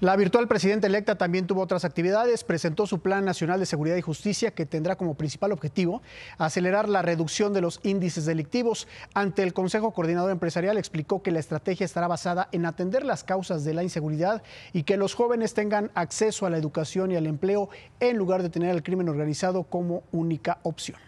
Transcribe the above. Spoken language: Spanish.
La virtual presidenta electa también tuvo otras actividades, presentó su Plan Nacional de Seguridad y Justicia que tendrá como principal objetivo acelerar la reducción de los índices delictivos. Ante el Consejo Coordinador Empresarial explicó que la estrategia estará basada en atender las causas de la inseguridad y que los jóvenes tengan acceso a la educación y al empleo en lugar de tener al crimen organizado como única opción.